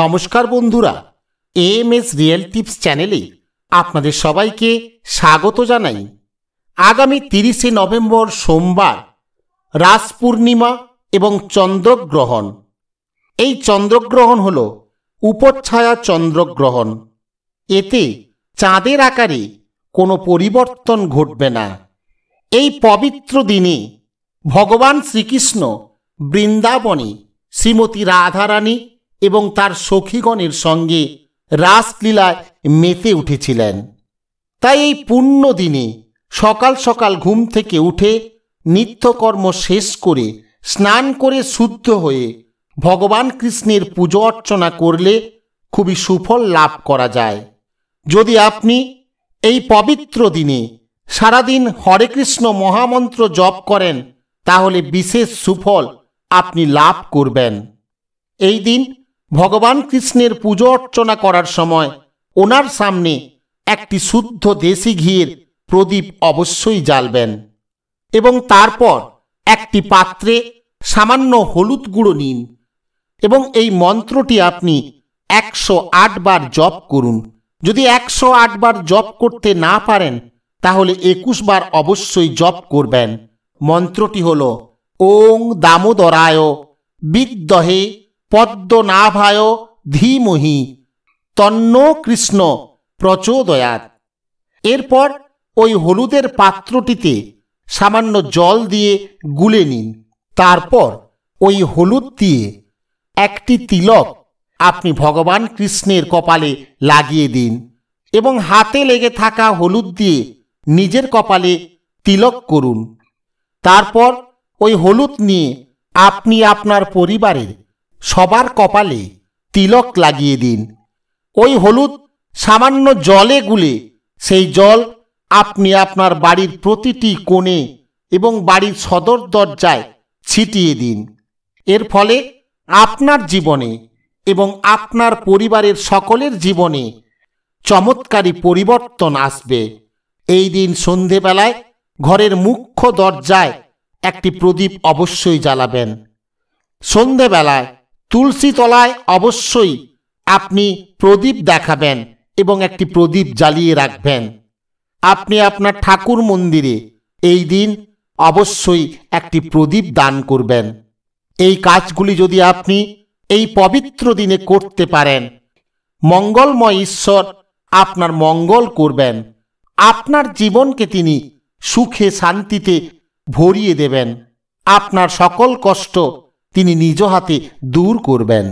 নমস্কার বন্ধুরা M S real tips চ্যানেলে আপনাদের সবাইকে স্বাগত জানাই আগামী তিরিশে নভেম্বর সোমবার রাস পূর্ণিমা এবং চন্দ্রগ্রহণ এই চন্দ্রগ্রহণ হল উপচ্ছায়া চন্দ্রগ্রহণ এতে চাঁদের আকারে কোনো পরিবর্তন ঘটবে না এই পবিত্র দিনে ভগবান শ্রীকৃষ্ণ বৃন্দাবনে শ্রীমতী রাধারানী এবং তার সখীগণের সঙ্গে রাসলীলায় মেতে উঠেছিলেন তাই এই পূর্ণ দিনে সকাল সকাল ঘুম থেকে উঠে নিত্যকর্ম শেষ করে স্নান করে শুদ্ধ হয়ে ভগবান কৃষ্ণের পুজো অর্চনা করলে খুবই সুফল লাভ করা যায় যদি আপনি এই পবিত্র দিনে সারাদিন হরে কৃষ্ণ মহামন্ত্র জপ করেন তাহলে বিশেষ সুফল আপনি লাভ করবেন এই দিন ভগবান কৃষ্ণের পুজো অর্চনা করার সময় ওনার সামনে একটি শুদ্ধ দেশি ঘিয়ের প্রদীপ অবশ্যই জ্বালবেন এবং তারপর একটি পাত্রে সামান্য হলুদ গুঁড়ো নিন এবং এই মন্ত্রটি আপনি একশো বার জপ করুন যদি একশো বার জপ করতে না পারেন তাহলে একুশ বার অবশ্যই জপ করবেন মন্ত্রটি হল ওং দামোদরায় বিদ্যহে পদ্মনাভায় ধীমহি তন্ন কৃষ্ণ প্রচোদয়াত এরপর ওই হলুদের পাত্রটিতে সামান্য জল দিয়ে গুলে নিন তারপর ওই হলুদ দিয়ে একটি তিলক আপনি ভগবান কৃষ্ণের কপালে লাগিয়ে দিন এবং হাতে লেগে থাকা হলুদ দিয়ে নিজের কপালে তিলক করুন তারপর ওই হলুদ নিয়ে আপনি আপনার পরিবারের সবার কপালে তিলক লাগিয়ে দিন ওই হলুদ সামান্য জলে গুলে সেই জল আপনি আপনার বাড়ির প্রতিটি কোণে এবং বাড়ির সদর দরজায় ছিটিয়ে দিন এর ফলে আপনার জীবনে এবং আপনার পরিবারের সকলের জীবনে চমৎকারী পরিবর্তন আসবে এই দিন সন্ধেবেলায় ঘরের মুখ্য দরজায় একটি প্রদীপ অবশ্যই জ্বালাবেন সন্ধেবেলায় তুলসী তলায় অবশ্যই আপনি প্রদীপ দেখাবেন এবং একটি প্রদীপ জ্বালিয়ে রাখবেন আপনি আপনার ঠাকুর মন্দিরে এই দিন অবশ্যই একটি প্রদীপ দান করবেন এই কাজগুলি যদি আপনি এই পবিত্র দিনে করতে পারেন মঙ্গলময় ঈশ্বর আপনার মঙ্গল করবেন আপনার জীবনকে তিনি সুখে শান্তিতে ভরিয়ে দেবেন আপনার সকল কষ্ট তিনি নিজ হাতে দূর করবেন